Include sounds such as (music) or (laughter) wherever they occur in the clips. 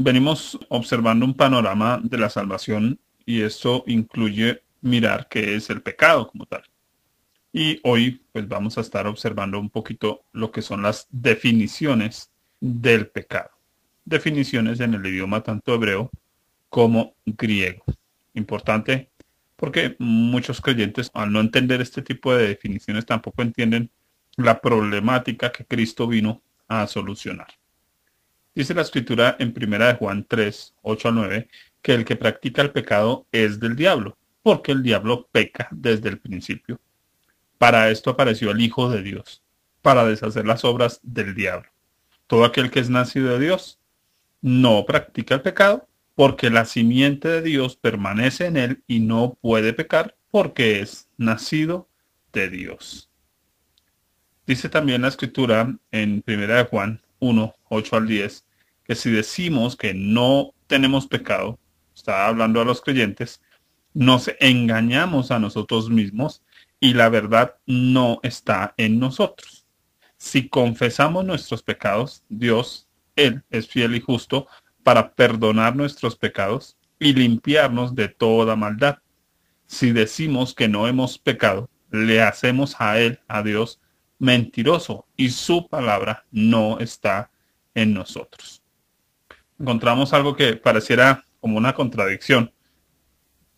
venimos observando un panorama de la salvación y eso incluye mirar qué es el pecado como tal. Y hoy pues vamos a estar observando un poquito lo que son las definiciones del pecado. Definiciones en el idioma tanto hebreo como griego. Importante porque muchos creyentes al no entender este tipo de definiciones tampoco entienden la problemática que Cristo vino a solucionar. Dice la escritura en 1 Juan 3, 8 al 9, que el que practica el pecado es del diablo, porque el diablo peca desde el principio. Para esto apareció el Hijo de Dios, para deshacer las obras del diablo. Todo aquel que es nacido de Dios no practica el pecado, porque la simiente de Dios permanece en él y no puede pecar, porque es nacido de Dios. Dice también la escritura en 1 Juan 1, 8 al 10, que si decimos que no tenemos pecado, está hablando a los creyentes, nos engañamos a nosotros mismos y la verdad no está en nosotros. Si confesamos nuestros pecados, Dios, Él es fiel y justo para perdonar nuestros pecados y limpiarnos de toda maldad. Si decimos que no hemos pecado, le hacemos a Él, a Dios, mentiroso y su palabra no está en nosotros encontramos algo que pareciera como una contradicción.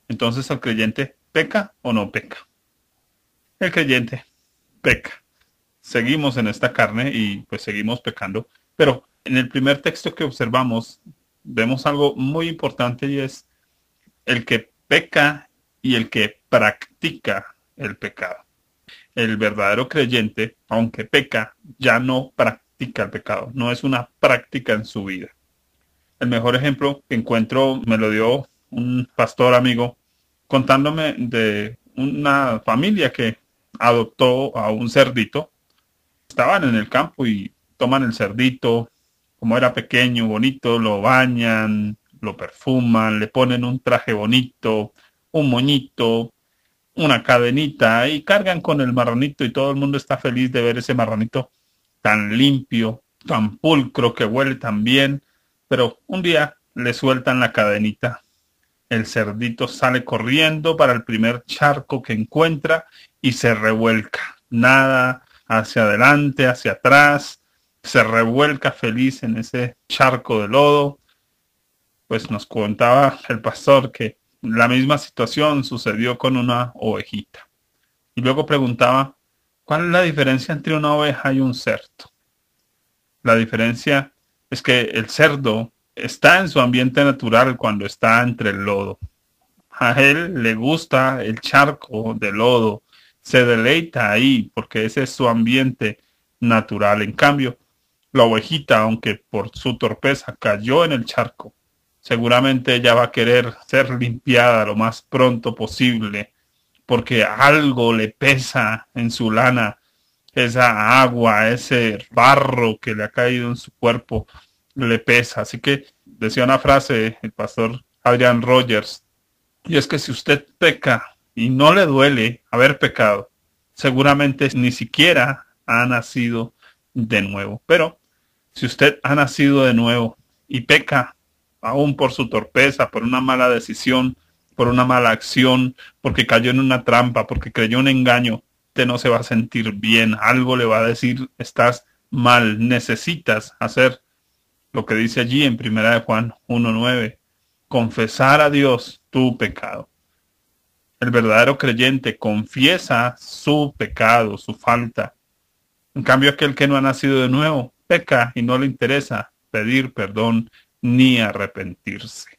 Entonces, ¿el creyente peca o no peca? El creyente peca. Seguimos en esta carne y pues seguimos pecando. Pero en el primer texto que observamos vemos algo muy importante y es el que peca y el que practica el pecado. El verdadero creyente, aunque peca, ya no practica el pecado, no es una práctica en su vida. El mejor ejemplo que encuentro me lo dio un pastor amigo contándome de una familia que adoptó a un cerdito. Estaban en el campo y toman el cerdito, como era pequeño, bonito, lo bañan, lo perfuman, le ponen un traje bonito, un moñito, una cadenita y cargan con el marronito y todo el mundo está feliz de ver ese marronito tan limpio, tan pulcro, que huele tan bien pero un día le sueltan la cadenita. El cerdito sale corriendo para el primer charco que encuentra y se revuelca. Nada hacia adelante, hacia atrás. Se revuelca feliz en ese charco de lodo. Pues nos contaba el pastor que la misma situación sucedió con una ovejita. Y luego preguntaba, ¿cuál es la diferencia entre una oveja y un cerdo? La diferencia es que el cerdo está en su ambiente natural cuando está entre el lodo. A él le gusta el charco de lodo, se deleita ahí porque ese es su ambiente natural. En cambio, la ovejita, aunque por su torpeza cayó en el charco, seguramente ella va a querer ser limpiada lo más pronto posible porque algo le pesa en su lana esa agua, ese barro que le ha caído en su cuerpo, le pesa. Así que decía una frase el pastor Adrian Rogers, y es que si usted peca y no le duele haber pecado, seguramente ni siquiera ha nacido de nuevo. Pero si usted ha nacido de nuevo y peca, aún por su torpeza, por una mala decisión, por una mala acción, porque cayó en una trampa, porque creyó un engaño, no se va a sentir bien, algo le va a decir, estás mal, necesitas hacer lo que dice allí en Primera de Juan 1.9, confesar a Dios tu pecado. El verdadero creyente confiesa su pecado, su falta. En cambio, aquel que no ha nacido de nuevo peca y no le interesa pedir perdón ni arrepentirse.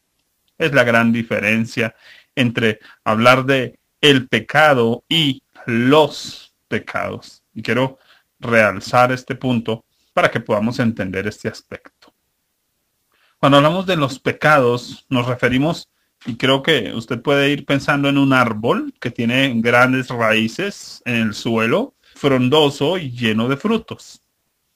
Es la gran diferencia entre hablar de el pecado y los pecados. Y quiero realzar este punto para que podamos entender este aspecto. Cuando hablamos de los pecados, nos referimos, y creo que usted puede ir pensando en un árbol que tiene grandes raíces en el suelo, frondoso y lleno de frutos.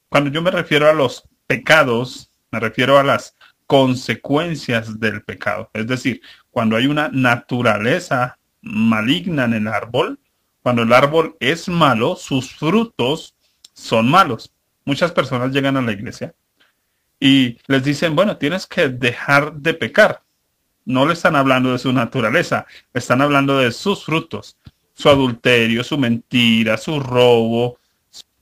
Cuando yo me refiero a los pecados, me refiero a las consecuencias del pecado. Es decir, cuando hay una naturaleza maligna en el árbol, cuando el árbol es malo, sus frutos son malos. Muchas personas llegan a la iglesia y les dicen, bueno, tienes que dejar de pecar. No le están hablando de su naturaleza, están hablando de sus frutos, su adulterio, su mentira, su robo.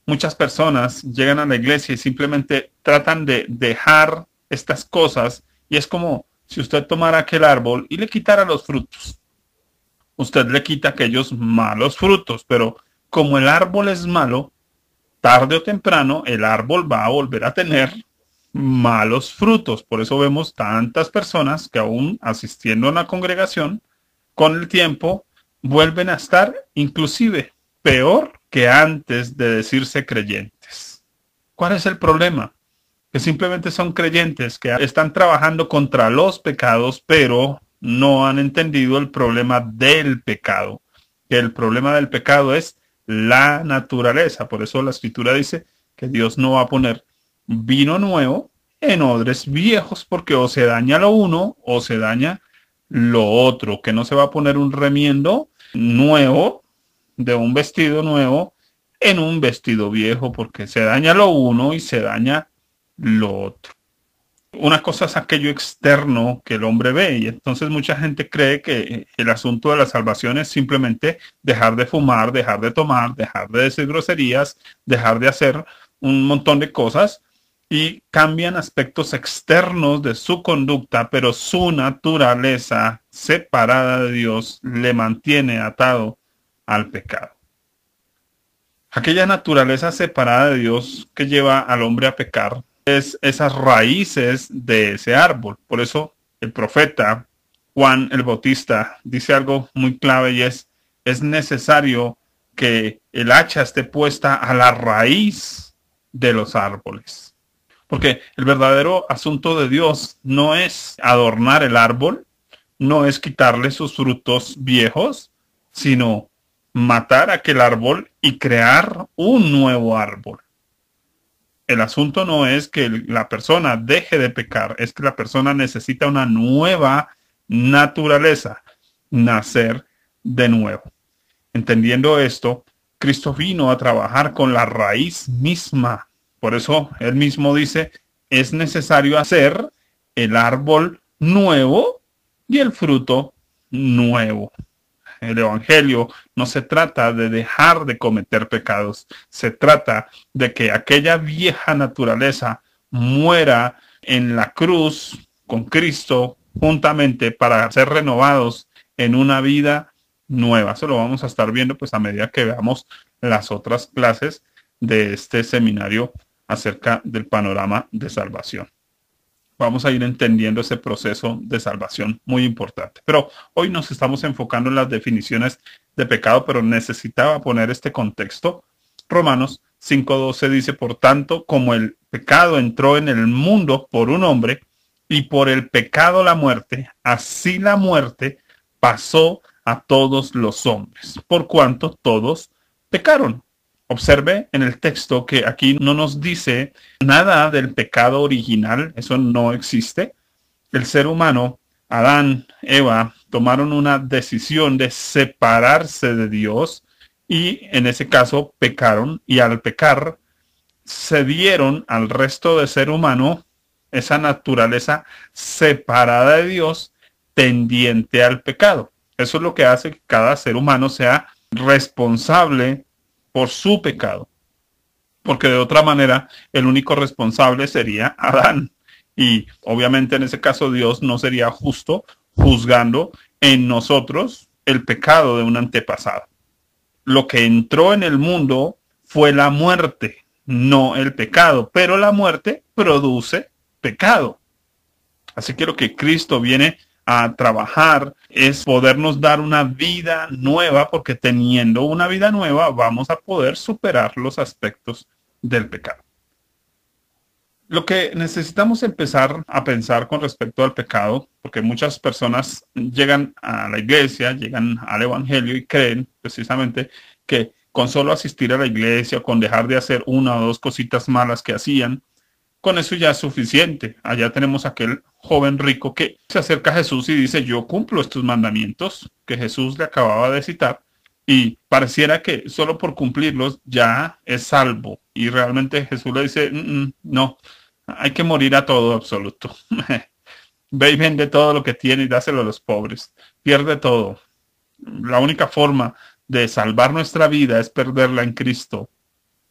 Muchas personas llegan a la iglesia y simplemente tratan de dejar estas cosas y es como si usted tomara aquel árbol y le quitara los frutos usted le quita aquellos malos frutos, pero como el árbol es malo, tarde o temprano el árbol va a volver a tener malos frutos. Por eso vemos tantas personas que aún asistiendo a una congregación, con el tiempo vuelven a estar inclusive peor que antes de decirse creyentes. ¿Cuál es el problema? Que simplemente son creyentes que están trabajando contra los pecados, pero no han entendido el problema del pecado, que el problema del pecado es la naturaleza. Por eso la escritura dice que Dios no va a poner vino nuevo en odres viejos, porque o se daña lo uno o se daña lo otro, que no se va a poner un remiendo nuevo de un vestido nuevo en un vestido viejo, porque se daña lo uno y se daña lo otro. Una cosa es aquello externo que el hombre ve y entonces mucha gente cree que eh, el asunto de la salvación es simplemente dejar de fumar, dejar de tomar, dejar de decir groserías, dejar de hacer un montón de cosas y cambian aspectos externos de su conducta, pero su naturaleza separada de Dios le mantiene atado al pecado. Aquella naturaleza separada de Dios que lleva al hombre a pecar es esas raíces de ese árbol. Por eso el profeta Juan el Bautista dice algo muy clave y es, es necesario que el hacha esté puesta a la raíz de los árboles. Porque el verdadero asunto de Dios no es adornar el árbol, no es quitarle sus frutos viejos, sino matar aquel árbol y crear un nuevo árbol el asunto no es que la persona deje de pecar, es que la persona necesita una nueva naturaleza, nacer de nuevo. Entendiendo esto, Cristo vino a trabajar con la raíz misma. Por eso él mismo dice, es necesario hacer el árbol nuevo y el fruto nuevo el Evangelio no se trata de dejar de cometer pecados, se trata de que aquella vieja naturaleza muera en la cruz con Cristo juntamente para ser renovados en una vida nueva. Eso lo vamos a estar viendo pues a medida que veamos las otras clases de este seminario acerca del panorama de salvación vamos a ir entendiendo ese proceso de salvación muy importante. Pero hoy nos estamos enfocando en las definiciones de pecado, pero necesitaba poner este contexto. Romanos 5.12 dice, por tanto, como el pecado entró en el mundo por un hombre y por el pecado la muerte, así la muerte pasó a todos los hombres, por cuanto todos pecaron. Observe en el texto que aquí no nos dice nada del pecado original, eso no existe. El ser humano, Adán, Eva, tomaron una decisión de separarse de Dios y en ese caso pecaron y al pecar cedieron al resto de ser humano esa naturaleza separada de Dios tendiente al pecado. Eso es lo que hace que cada ser humano sea responsable por su pecado. Porque de otra manera, el único responsable sería Adán. Y obviamente en ese caso Dios no sería justo juzgando en nosotros el pecado de un antepasado. Lo que entró en el mundo fue la muerte, no el pecado, pero la muerte produce pecado. Así que lo que Cristo viene a trabajar, es podernos dar una vida nueva, porque teniendo una vida nueva vamos a poder superar los aspectos del pecado. Lo que necesitamos empezar a pensar con respecto al pecado, porque muchas personas llegan a la iglesia, llegan al Evangelio y creen precisamente que con solo asistir a la iglesia, con dejar de hacer una o dos cositas malas que hacían, con eso ya es suficiente. Allá tenemos aquel joven rico que se acerca a Jesús y dice, yo cumplo estos mandamientos que Jesús le acababa de citar y pareciera que solo por cumplirlos ya es salvo. Y realmente Jesús le dice, mm, mm, no, hay que morir a todo absoluto. (laughs) Ve y vende todo lo que tiene y dáselo a los pobres. Pierde todo. La única forma de salvar nuestra vida es perderla en Cristo.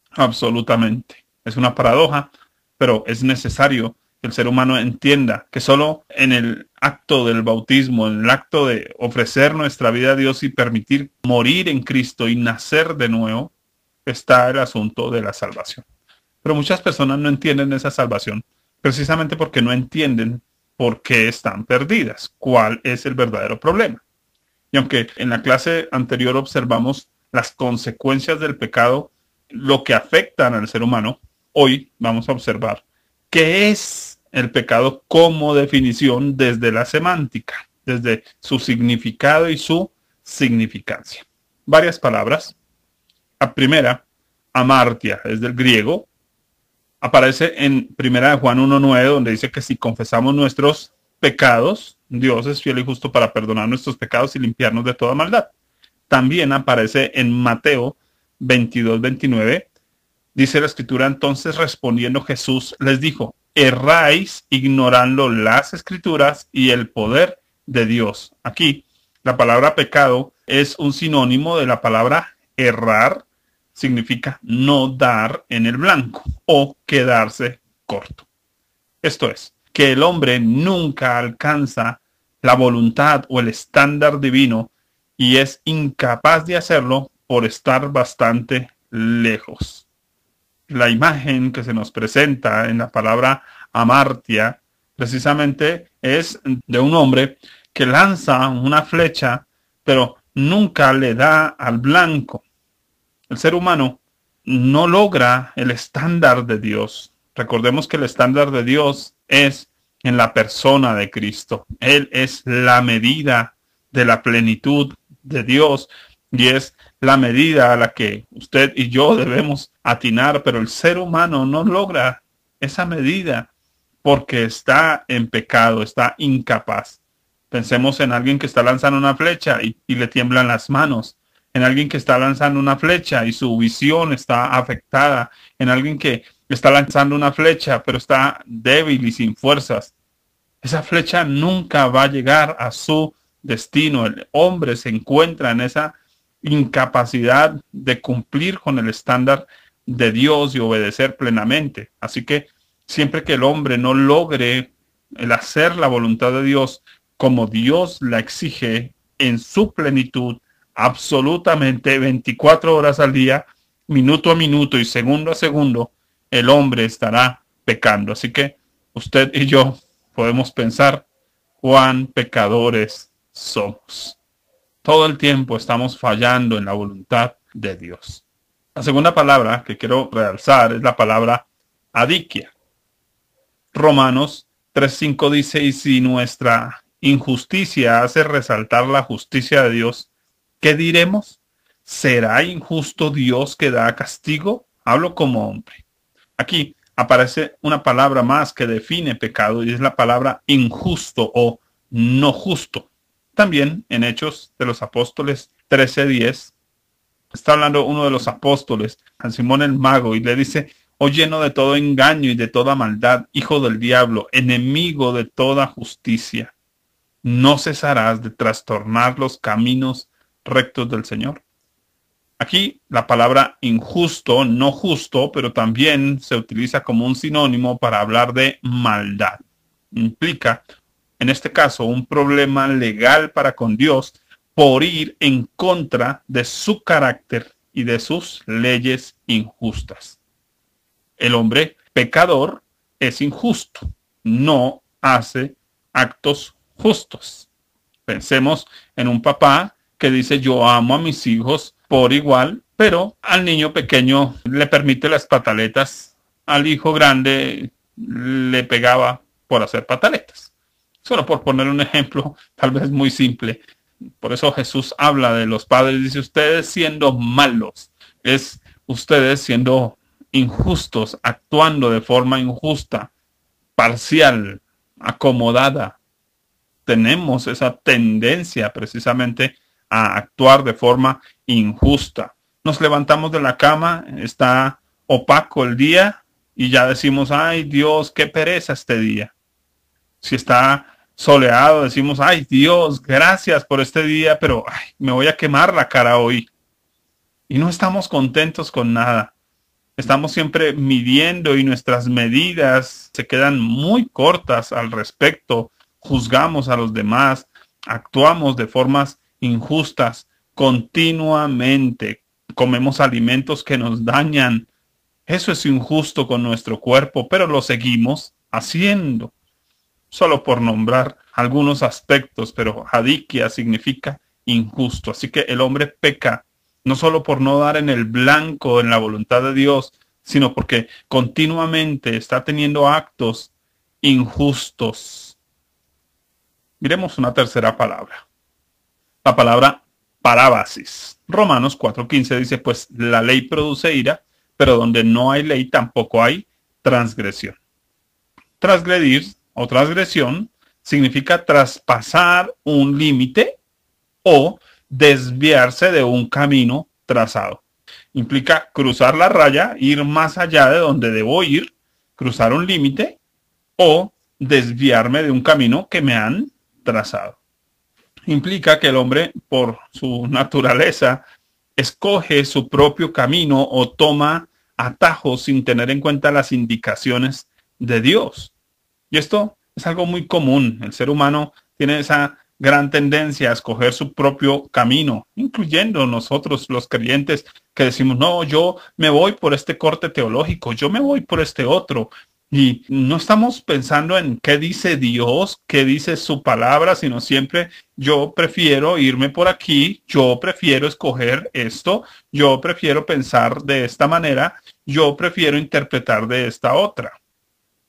Absolutamente. Es una paradoja, pero es necesario que el ser humano entienda que solo en el acto del bautismo, en el acto de ofrecer nuestra vida a Dios y permitir morir en Cristo y nacer de nuevo, está el asunto de la salvación. Pero muchas personas no entienden esa salvación precisamente porque no entienden por qué están perdidas, cuál es el verdadero problema. Y aunque en la clase anterior observamos las consecuencias del pecado, lo que afectan al ser humano, hoy vamos a observar qué es el pecado como definición desde la semántica, desde su significado y su significancia. Varias palabras. La primera, amartia, es del griego. Aparece en primera de Juan 1.9, donde dice que si confesamos nuestros pecados, Dios es fiel y justo para perdonar nuestros pecados y limpiarnos de toda maldad. También aparece en Mateo 22, 29, Dice la escritura entonces respondiendo Jesús les dijo, erráis ignorando las escrituras y el poder de Dios. Aquí la palabra pecado es un sinónimo de la palabra errar, significa no dar en el blanco o quedarse corto. Esto es, que el hombre nunca alcanza la voluntad o el estándar divino y es incapaz de hacerlo por estar bastante lejos la imagen que se nos presenta en la palabra amartia, precisamente es de un hombre que lanza una flecha, pero nunca le da al blanco. El ser humano no logra el estándar de Dios. Recordemos que el estándar de Dios es en la persona de Cristo. Él es la medida de la plenitud de Dios y es la medida a la que usted y yo debemos atinar, pero el ser humano no logra esa medida porque está en pecado, está incapaz. Pensemos en alguien que está lanzando una flecha y, y le tiemblan las manos, en alguien que está lanzando una flecha y su visión está afectada, en alguien que está lanzando una flecha pero está débil y sin fuerzas. Esa flecha nunca va a llegar a su destino. El hombre se encuentra en esa incapacidad de cumplir con el estándar de Dios y obedecer plenamente. Así que siempre que el hombre no logre el hacer la voluntad de Dios como Dios la exige en su plenitud, absolutamente 24 horas al día, minuto a minuto y segundo a segundo, el hombre estará pecando. Así que usted y yo podemos pensar cuán pecadores somos. Todo el tiempo estamos fallando en la voluntad de Dios. La segunda palabra que quiero realzar es la palabra adiquia. Romanos 3.5 dice, y si nuestra injusticia hace resaltar la justicia de Dios, ¿qué diremos? ¿Será injusto Dios que da castigo? Hablo como hombre. Aquí aparece una palabra más que define pecado y es la palabra injusto o no justo. También en Hechos de los Apóstoles 13:10 está hablando uno de los apóstoles, San Simón el Mago, y le dice, oh lleno de todo engaño y de toda maldad, hijo del diablo, enemigo de toda justicia, no cesarás de trastornar los caminos rectos del Señor. Aquí la palabra injusto, no justo, pero también se utiliza como un sinónimo para hablar de maldad. Implica en este caso, un problema legal para con Dios por ir en contra de su carácter y de sus leyes injustas. El hombre pecador es injusto, no hace actos justos. Pensemos en un papá que dice yo amo a mis hijos por igual, pero al niño pequeño le permite las pataletas, al hijo grande le pegaba por hacer pataletas. Solo por poner un ejemplo, tal vez muy simple. Por eso Jesús habla de los padres, dice ustedes siendo malos, es ustedes siendo injustos, actuando de forma injusta, parcial, acomodada. Tenemos esa tendencia precisamente a actuar de forma injusta. Nos levantamos de la cama, está opaco el día y ya decimos, ay Dios, qué pereza este día. Si está soleado, decimos, ay Dios, gracias por este día, pero ay, me voy a quemar la cara hoy. Y no estamos contentos con nada. Estamos siempre midiendo y nuestras medidas se quedan muy cortas al respecto. Juzgamos a los demás, actuamos de formas injustas continuamente, comemos alimentos que nos dañan. Eso es injusto con nuestro cuerpo, pero lo seguimos haciendo solo por nombrar algunos aspectos, pero adiquia significa injusto. Así que el hombre peca no solo por no dar en el blanco, en la voluntad de Dios, sino porque continuamente está teniendo actos injustos. Miremos una tercera palabra. La palabra parábasis. Romanos 4.15 dice, pues la ley produce ira, pero donde no hay ley tampoco hay transgresión. Transgredir o transgresión significa traspasar un límite o desviarse de un camino trazado. Implica cruzar la raya, ir más allá de donde debo ir, cruzar un límite o desviarme de un camino que me han trazado. Implica que el hombre, por su naturaleza, escoge su propio camino o toma atajos sin tener en cuenta las indicaciones de Dios. Y esto es algo muy común. El ser humano tiene esa gran tendencia a escoger su propio camino, incluyendo nosotros los creyentes que decimos, no, yo me voy por este corte teológico, yo me voy por este otro. Y no estamos pensando en qué dice Dios, qué dice su palabra, sino siempre yo prefiero irme por aquí, yo prefiero escoger esto, yo prefiero pensar de esta manera, yo prefiero interpretar de esta otra.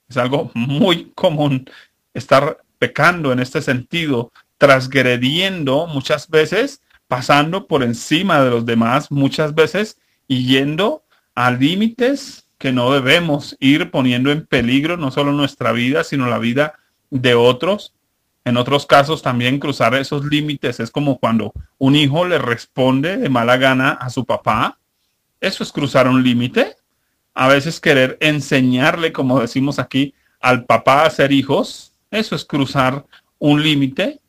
Es algo muy común estar pecando en este sentido, transgrediendo muchas veces, pasando por encima de los demás muchas veces y yendo a límites que no debemos ir poniendo en peligro no solo nuestra vida, sino la vida de otros. En otros casos también cruzar esos límites es como cuando un hijo le responde de mala gana a su papá. Eso es cruzar un límite a veces querer enseñarle, como decimos aquí, al papá a ser hijos, eso es cruzar un límite,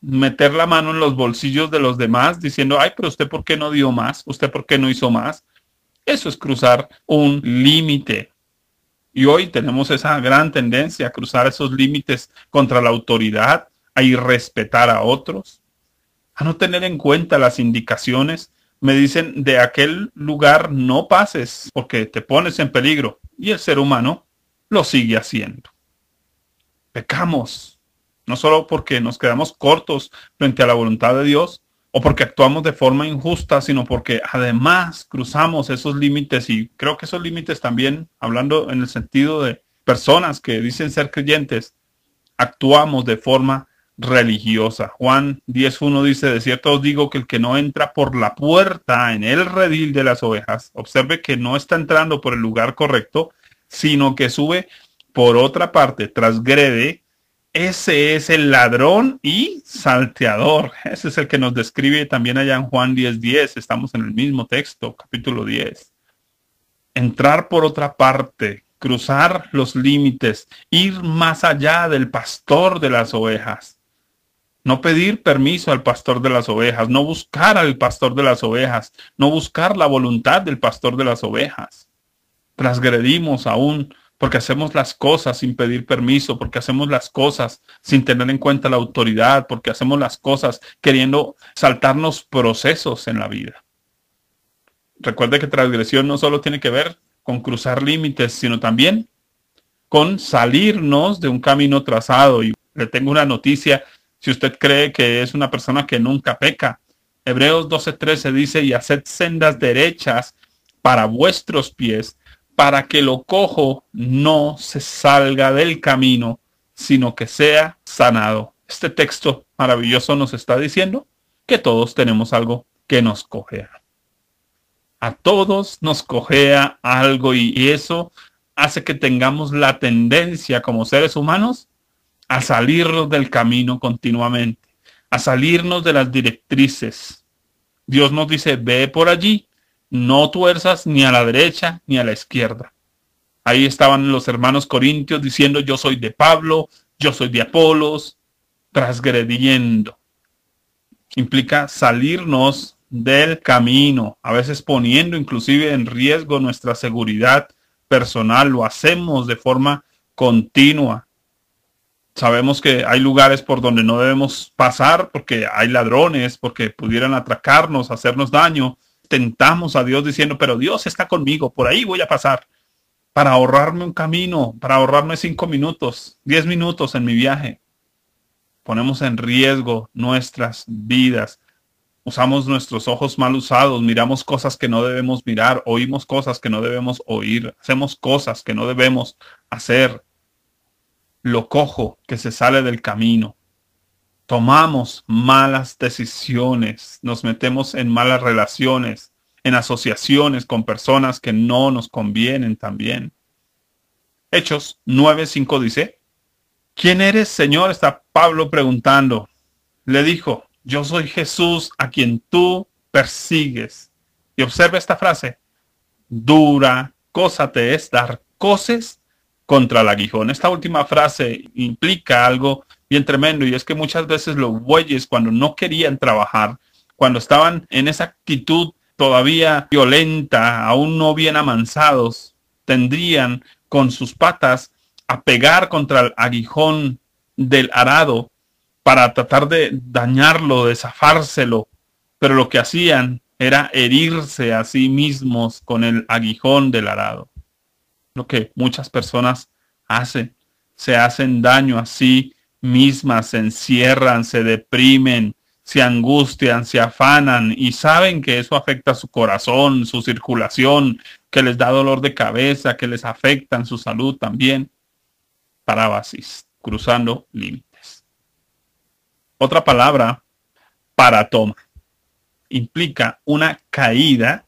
meter la mano en los bolsillos de los demás diciendo, ay, pero usted por qué no dio más, usted por qué no hizo más. Eso es cruzar un límite. Y hoy tenemos esa gran tendencia a cruzar esos límites contra la autoridad, a irrespetar a otros, a no tener en cuenta las indicaciones me dicen, de aquel lugar no pases porque te pones en peligro. Y el ser humano lo sigue haciendo. Pecamos, no solo porque nos quedamos cortos frente a la voluntad de Dios o porque actuamos de forma injusta, sino porque además cruzamos esos límites y creo que esos límites también, hablando en el sentido de personas que dicen ser creyentes, actuamos de forma religiosa. Juan 10.1 dice, de cierto os digo que el que no entra por la puerta en el redil de las ovejas, observe que no está entrando por el lugar correcto, sino que sube por otra parte, trasgrede, ese es el ladrón y salteador. (laughs) Ese es el que nos describe también allá en Juan 10.10. 10. Estamos en el mismo texto, capítulo 10. Entrar por otra parte, cruzar los límites, ir más allá del pastor de las ovejas no pedir permiso al pastor de las ovejas, no buscar al pastor de las ovejas, no buscar la voluntad del pastor de las ovejas. Transgredimos aún porque hacemos las cosas sin pedir permiso, porque hacemos las cosas sin tener en cuenta la autoridad, porque hacemos las cosas queriendo saltarnos procesos en la vida. Recuerde que transgresión no solo tiene que ver con cruzar límites, sino también con salirnos de un camino trazado. Y le tengo una noticia si usted cree que es una persona que nunca peca. Hebreos 12:13 dice, y haced sendas derechas para vuestros pies, para que lo cojo no se salga del camino, sino que sea sanado. Este texto maravilloso nos está diciendo que todos tenemos algo que nos cojea. A todos nos cojea algo y eso hace que tengamos la tendencia como seres humanos a salirnos del camino continuamente, a salirnos de las directrices. Dios nos dice, ve por allí, no tuerzas ni a la derecha ni a la izquierda. Ahí estaban los hermanos corintios diciendo, yo soy de Pablo, yo soy de Apolos, transgrediendo. Implica salirnos del camino, a veces poniendo inclusive en riesgo nuestra seguridad personal. Lo hacemos de forma continua sabemos que hay lugares por donde no debemos pasar porque hay ladrones, porque pudieran atracarnos, hacernos daño. Tentamos a Dios diciendo, pero Dios está conmigo, por ahí voy a pasar. Para ahorrarme un camino, para ahorrarme cinco minutos, diez minutos en mi viaje. Ponemos en riesgo nuestras vidas. Usamos nuestros ojos mal usados, miramos cosas que no debemos mirar, oímos cosas que no debemos oír, hacemos cosas que no debemos hacer lo cojo que se sale del camino. Tomamos malas decisiones, nos metemos en malas relaciones, en asociaciones con personas que no nos convienen también. Hechos 9:5 dice, ¿quién eres, Señor? Está Pablo preguntando. Le dijo, yo soy Jesús a quien tú persigues. Y observa esta frase, dura cosa te es dar cosas contra el aguijón. Esta última frase implica algo bien tremendo y es que muchas veces los bueyes cuando no querían trabajar, cuando estaban en esa actitud todavía violenta, aún no bien amansados, tendrían con sus patas a pegar contra el aguijón del arado para tratar de dañarlo, de zafárselo, pero lo que hacían era herirse a sí mismos con el aguijón del arado lo que muchas personas hacen. Se hacen daño a sí mismas, se encierran, se deprimen, se angustian, se afanan y saben que eso afecta su corazón, su circulación, que les da dolor de cabeza, que les afecta su salud también. Parábasis, cruzando límites. Otra palabra, paratoma, implica una caída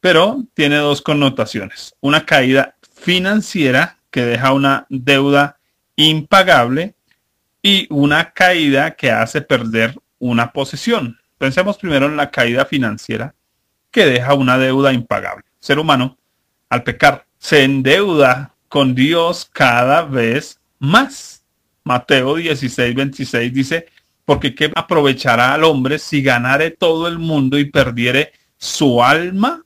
pero tiene dos connotaciones. Una caída financiera que deja una deuda impagable y una caída que hace perder una posesión. Pensemos primero en la caída financiera que deja una deuda impagable. El ser humano, al pecar, se endeuda con Dios cada vez más. Mateo 16, 26 dice, porque qué aprovechará al hombre si ganare todo el mundo y perdiere su alma?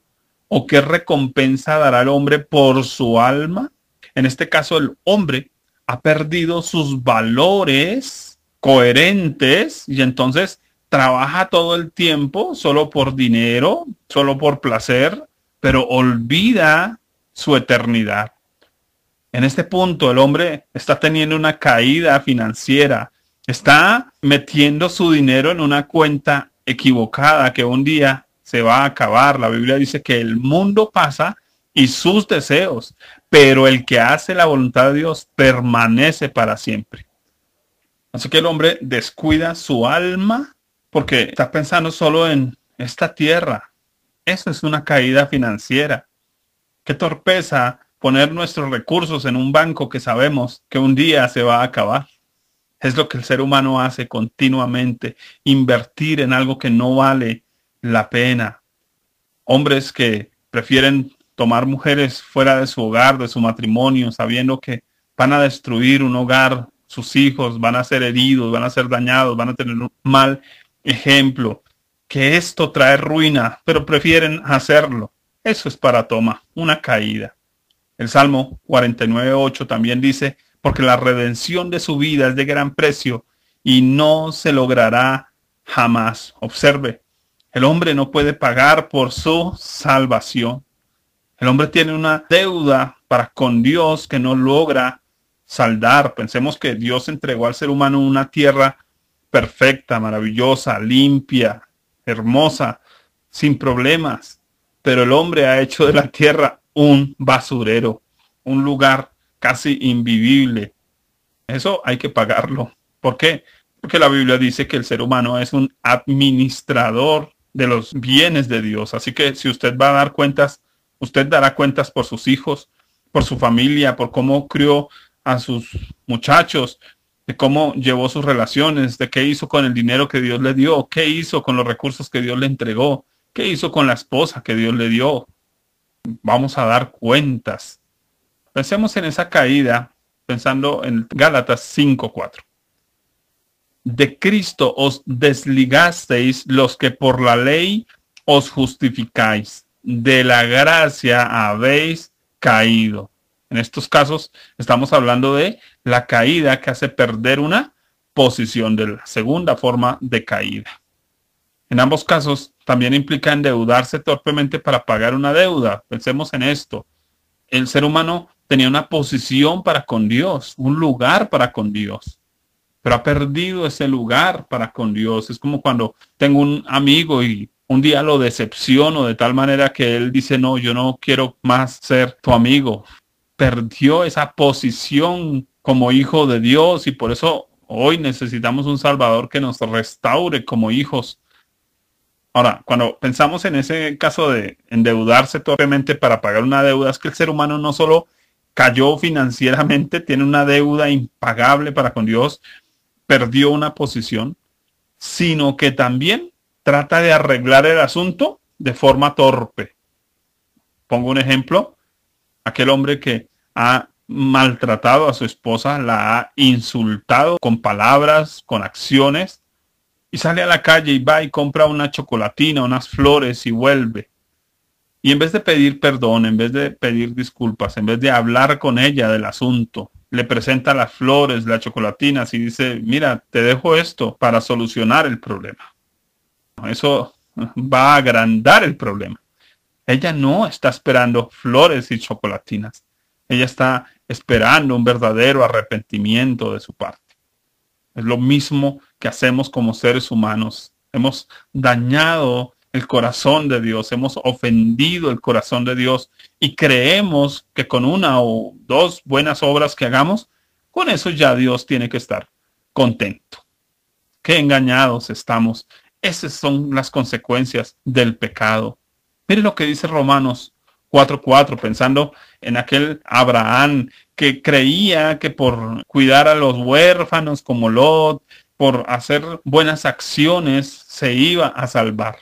o qué recompensa dará el hombre por su alma? En este caso, el hombre ha perdido sus valores coherentes y entonces trabaja todo el tiempo solo por dinero, solo por placer, pero olvida su eternidad. En este punto el hombre está teniendo una caída financiera, está metiendo su dinero en una cuenta equivocada que un día se va a acabar. La Biblia dice que el mundo pasa y sus deseos, pero el que hace la voluntad de Dios permanece para siempre. Así que el hombre descuida su alma porque está pensando solo en esta tierra. Eso es una caída financiera. Qué torpeza poner nuestros recursos en un banco que sabemos que un día se va a acabar. Es lo que el ser humano hace continuamente, invertir en algo que no vale la pena. Hombres que prefieren tomar mujeres fuera de su hogar, de su matrimonio, sabiendo que van a destruir un hogar, sus hijos van a ser heridos, van a ser dañados, van a tener un mal ejemplo, que esto trae ruina, pero prefieren hacerlo. Eso es para toma, una caída. El Salmo 49.8 también dice, porque la redención de su vida es de gran precio y no se logrará jamás. Observe, el hombre no puede pagar por su salvación. El hombre tiene una deuda para con Dios que no logra saldar. Pensemos que Dios entregó al ser humano una tierra perfecta, maravillosa, limpia, hermosa, sin problemas. Pero el hombre ha hecho de la tierra un basurero, un lugar casi invivible. Eso hay que pagarlo. ¿Por qué? Porque la Biblia dice que el ser humano es un administrador de los bienes de Dios. Así que si usted va a dar cuentas, usted dará cuentas por sus hijos, por su familia, por cómo crió a sus muchachos, de cómo llevó sus relaciones, de qué hizo con el dinero que Dios le dio, qué hizo con los recursos que Dios le entregó, qué hizo con la esposa que Dios le dio. Vamos a dar cuentas. Pensemos en esa caída pensando en Gálatas 5.4 de Cristo os desligasteis los que por la ley os justificáis. De la gracia habéis caído. En estos casos estamos hablando de la caída que hace perder una posición de la segunda forma de caída. En ambos casos también implica endeudarse torpemente para pagar una deuda. Pensemos en esto. El ser humano tenía una posición para con Dios, un lugar para con Dios pero ha perdido ese lugar para con Dios. Es como cuando tengo un amigo y un día lo decepciono de tal manera que él dice, no, yo no quiero más ser tu amigo. Perdió esa posición como hijo de Dios y por eso hoy necesitamos un Salvador que nos restaure como hijos. Ahora, cuando pensamos en ese caso de endeudarse totalmente para pagar una deuda, es que el ser humano no solo cayó financieramente, tiene una deuda impagable para con Dios, perdió una posición, sino que también trata de arreglar el asunto de forma torpe. Pongo un ejemplo, aquel hombre que ha maltratado a su esposa, la ha insultado con palabras, con acciones, y sale a la calle y va y compra una chocolatina, unas flores y vuelve. Y en vez de pedir perdón, en vez de pedir disculpas, en vez de hablar con ella del asunto, le presenta las flores, las chocolatinas y dice, mira, te dejo esto para solucionar el problema. Eso va a agrandar el problema. Ella no está esperando flores y chocolatinas. Ella está esperando un verdadero arrepentimiento de su parte. Es lo mismo que hacemos como seres humanos. Hemos dañado el corazón de Dios, hemos ofendido el corazón de Dios y creemos que con una o dos buenas obras que hagamos, con eso ya Dios tiene que estar contento. Qué engañados estamos. Esas son las consecuencias del pecado. Mire lo que dice Romanos 4.4, pensando en aquel Abraham que creía que por cuidar a los huérfanos como Lot, por hacer buenas acciones, se iba a salvar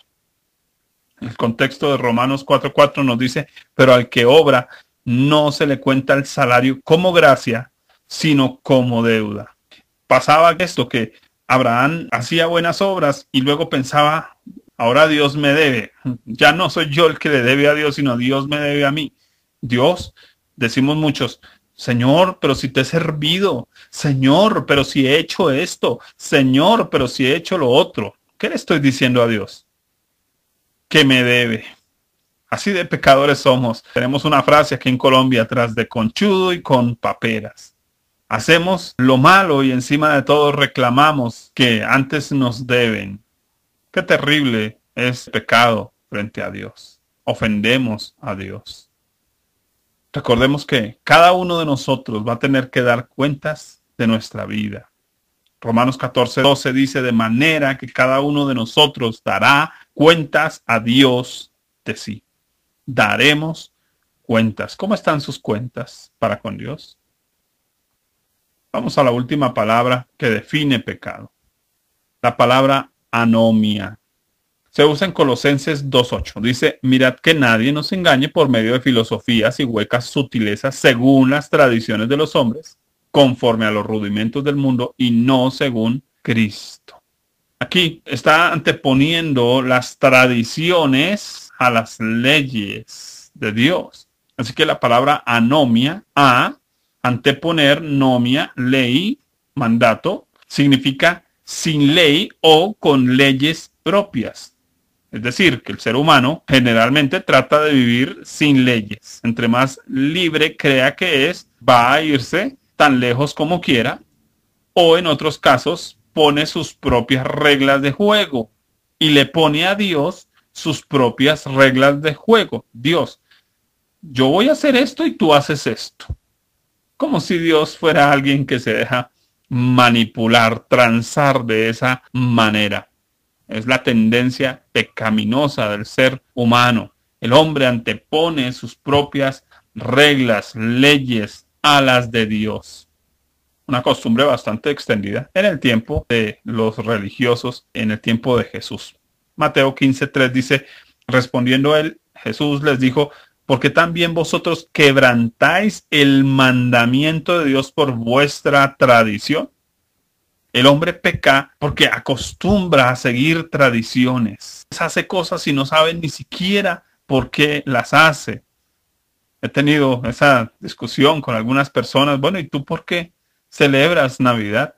el contexto de Romanos 4.4 nos dice, pero al que obra no se le cuenta el salario como gracia, sino como deuda. Pasaba esto, que Abraham hacía buenas obras y luego pensaba, ahora Dios me debe. Ya no soy yo el que le debe a Dios, sino Dios me debe a mí. Dios, decimos muchos, Señor, pero si te he servido. Señor, pero si he hecho esto. Señor, pero si he hecho lo otro. ¿Qué le estoy diciendo a Dios? que me debe. Así de pecadores somos. Tenemos una frase aquí en Colombia, atrás de conchudo y con paperas. Hacemos lo malo y encima de todo reclamamos que antes nos deben. Qué terrible es pecado frente a Dios. Ofendemos a Dios. Recordemos que cada uno de nosotros va a tener que dar cuentas de nuestra vida. Romanos 14, 12 dice, de manera que cada uno de nosotros dará cuentas a Dios de sí. Daremos cuentas. ¿Cómo están sus cuentas para con Dios? Vamos a la última palabra que define pecado. La palabra anomia. Se usa en Colosenses 2.8. Dice, mirad que nadie nos engañe por medio de filosofías y huecas sutilezas según las tradiciones de los hombres, conforme a los rudimentos del mundo y no según Cristo. Aquí está anteponiendo las tradiciones a las leyes de Dios. Así que la palabra anomia, a, anteponer, nomia, ley, mandato, significa sin ley o con leyes propias. Es decir, que el ser humano generalmente trata de vivir sin leyes. Entre más libre crea que es, va a irse tan lejos como quiera. O en otros casos, pone sus propias reglas de juego y le pone a Dios sus propias reglas de juego. Dios, yo voy a hacer esto y tú haces esto. Como si Dios fuera alguien que se deja manipular, transar de esa manera. Es la tendencia pecaminosa del ser humano. El hombre antepone sus propias reglas, leyes a las de Dios una costumbre bastante extendida en el tiempo de los religiosos, en el tiempo de Jesús. Mateo 15.3 dice, respondiendo él, Jesús les dijo, porque también vosotros quebrantáis el mandamiento de Dios por vuestra tradición. El hombre peca porque acostumbra a seguir tradiciones. Hace cosas y no sabe ni siquiera por qué las hace. He tenido esa discusión con algunas personas. Bueno, ¿y tú por qué? celebras Navidad?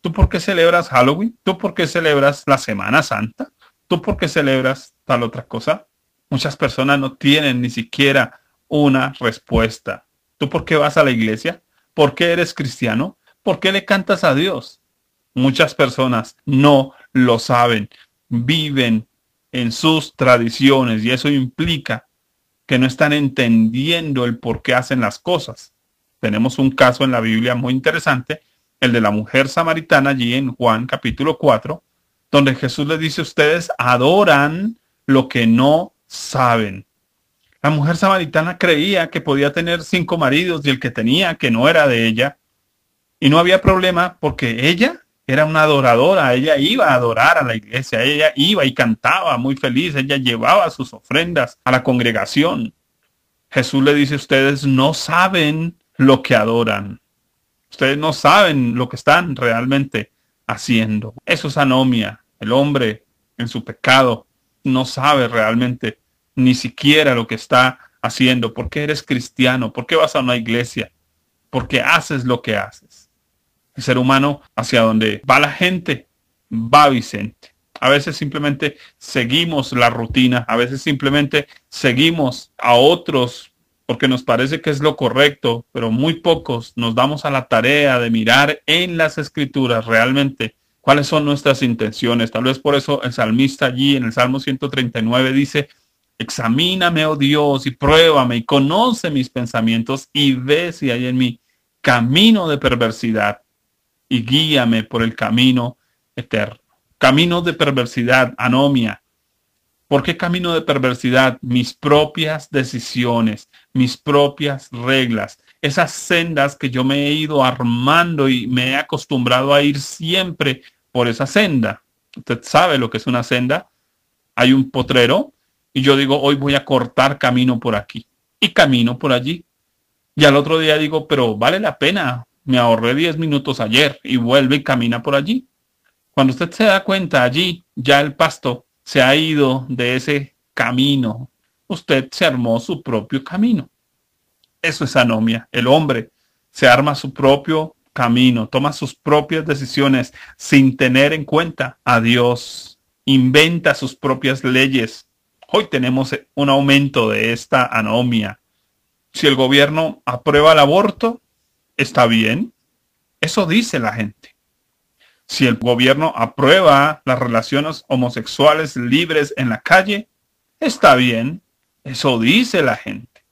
¿Tú por qué celebras Halloween? ¿Tú por qué celebras la Semana Santa? ¿Tú por qué celebras tal otra cosa? Muchas personas no tienen ni siquiera una respuesta. ¿Tú por qué vas a la iglesia? ¿Por qué eres cristiano? ¿Por qué le cantas a Dios? Muchas personas no lo saben. Viven en sus tradiciones y eso implica que no están entendiendo el por qué hacen las cosas. Tenemos un caso en la Biblia muy interesante, el de la mujer samaritana allí en Juan capítulo 4, donde Jesús le dice, ustedes adoran lo que no saben. La mujer samaritana creía que podía tener cinco maridos y el que tenía, que no era de ella. Y no había problema porque ella era una adoradora, ella iba a adorar a la iglesia, ella iba y cantaba muy feliz, ella llevaba sus ofrendas a la congregación. Jesús le dice, ustedes no saben lo que adoran. Ustedes no saben lo que están realmente haciendo. Eso es anomia. El hombre en su pecado no sabe realmente ni siquiera lo que está haciendo. ¿Por qué eres cristiano? ¿Por qué vas a una iglesia? ¿Por qué haces lo que haces? El ser humano hacia donde va la gente, va Vicente. A veces simplemente seguimos la rutina, a veces simplemente seguimos a otros porque nos parece que es lo correcto, pero muy pocos nos damos a la tarea de mirar en las escrituras realmente cuáles son nuestras intenciones. Tal vez por eso el salmista allí en el Salmo 139 dice, examíname, oh Dios, y pruébame y conoce mis pensamientos y ve si hay en mí camino de perversidad y guíame por el camino eterno. Camino de perversidad, anomia. ¿Por qué camino de perversidad? Mis propias decisiones, mis propias reglas, esas sendas que yo me he ido armando y me he acostumbrado a ir siempre por esa senda. Usted sabe lo que es una senda. Hay un potrero y yo digo, hoy voy a cortar camino por aquí y camino por allí. Y al otro día digo, pero vale la pena, me ahorré 10 minutos ayer y vuelve y camina por allí. Cuando usted se da cuenta allí, ya el pasto se ha ido de ese camino usted se armó su propio camino. Eso es anomia. El hombre se arma su propio camino, toma sus propias decisiones sin tener en cuenta a Dios, inventa sus propias leyes. Hoy tenemos un aumento de esta anomia. Si el gobierno aprueba el aborto, está bien. Eso dice la gente. Si el gobierno aprueba las relaciones homosexuales libres en la calle, está bien. Eso dice la gente.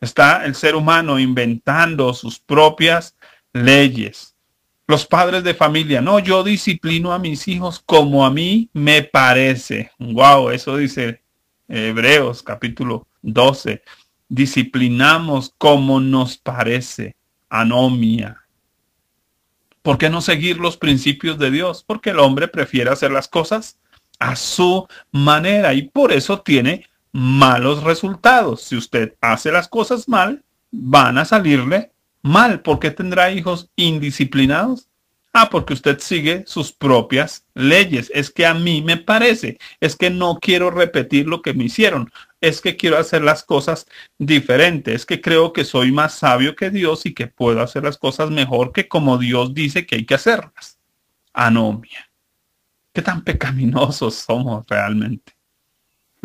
Está el ser humano inventando sus propias leyes. Los padres de familia, no, yo disciplino a mis hijos como a mí me parece. Wow, eso dice Hebreos capítulo 12. Disciplinamos como nos parece. Anomia. ¿Por qué no seguir los principios de Dios? Porque el hombre prefiere hacer las cosas a su manera y por eso tiene malos resultados. Si usted hace las cosas mal, van a salirle mal. porque tendrá hijos indisciplinados? Ah, porque usted sigue sus propias leyes. Es que a mí me parece. Es que no quiero repetir lo que me hicieron. Es que quiero hacer las cosas diferentes. Es que creo que soy más sabio que Dios y que puedo hacer las cosas mejor que como Dios dice que hay que hacerlas. Anomia. Qué tan pecaminosos somos realmente.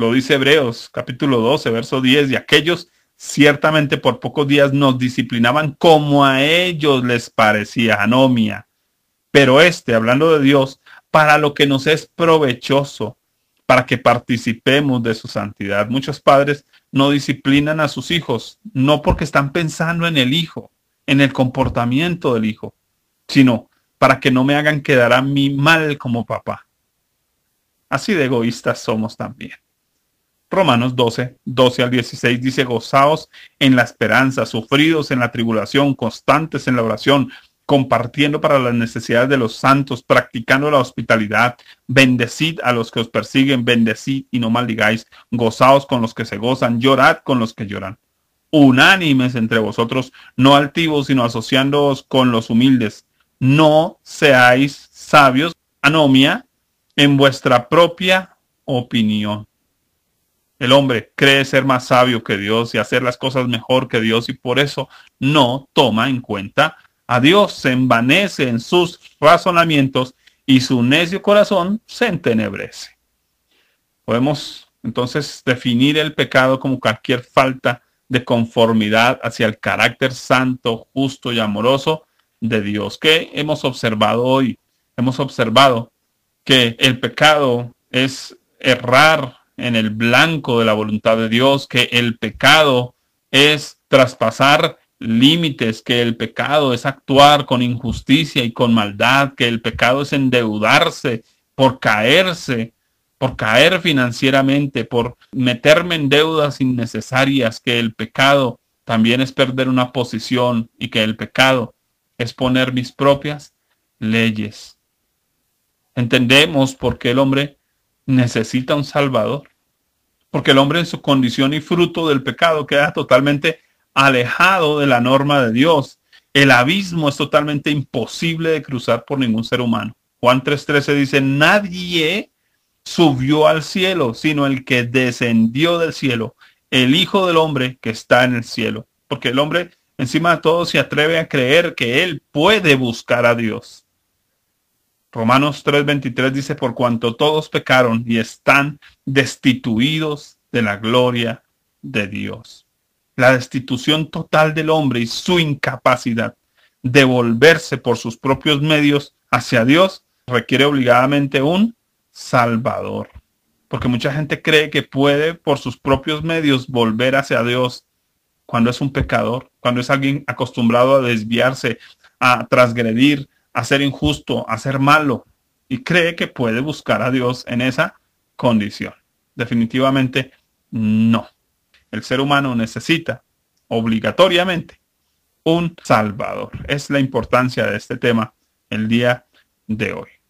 Lo dice Hebreos capítulo 12, verso 10, y aquellos ciertamente por pocos días nos disciplinaban como a ellos les parecía anomia. Pero este, hablando de Dios, para lo que nos es provechoso, para que participemos de su santidad. Muchos padres no disciplinan a sus hijos, no porque están pensando en el hijo, en el comportamiento del hijo, sino para que no me hagan quedar a mí mal como papá. Así de egoístas somos también. Romanos 12, 12 al 16 dice, gozaos en la esperanza, sufridos en la tribulación, constantes en la oración, compartiendo para las necesidades de los santos, practicando la hospitalidad. Bendecid a los que os persiguen, bendecid y no maldigáis. Gozaos con los que se gozan, llorad con los que lloran. Unánimes entre vosotros, no altivos, sino asociándoos con los humildes. No seáis sabios, anomia, en vuestra propia opinión. El hombre cree ser más sabio que Dios y hacer las cosas mejor que Dios y por eso no toma en cuenta a Dios, se envanece en sus razonamientos y su necio corazón se entenebrece. Podemos entonces definir el pecado como cualquier falta de conformidad hacia el carácter santo, justo y amoroso de Dios. que hemos observado hoy? Hemos observado que el pecado es errar en el blanco de la voluntad de Dios, que el pecado es traspasar límites, que el pecado es actuar con injusticia y con maldad, que el pecado es endeudarse por caerse, por caer financieramente, por meterme en deudas innecesarias, que el pecado también es perder una posición y que el pecado es poner mis propias leyes. Entendemos por qué el hombre necesita un Salvador porque el hombre en su condición y fruto del pecado queda totalmente alejado de la norma de Dios. El abismo es totalmente imposible de cruzar por ningún ser humano. Juan 3:13 dice, nadie subió al cielo, sino el que descendió del cielo, el Hijo del Hombre que está en el cielo. Porque el hombre, encima de todo, se atreve a creer que él puede buscar a Dios. Romanos 3:23 dice, por cuanto todos pecaron y están destituidos de la gloria de Dios. La destitución total del hombre y su incapacidad de volverse por sus propios medios hacia Dios requiere obligadamente un Salvador. Porque mucha gente cree que puede por sus propios medios volver hacia Dios cuando es un pecador, cuando es alguien acostumbrado a desviarse, a transgredir, a ser injusto, a ser malo, y cree que puede buscar a Dios en esa condición. Definitivamente no. El ser humano necesita obligatoriamente un Salvador. Es la importancia de este tema el día de hoy.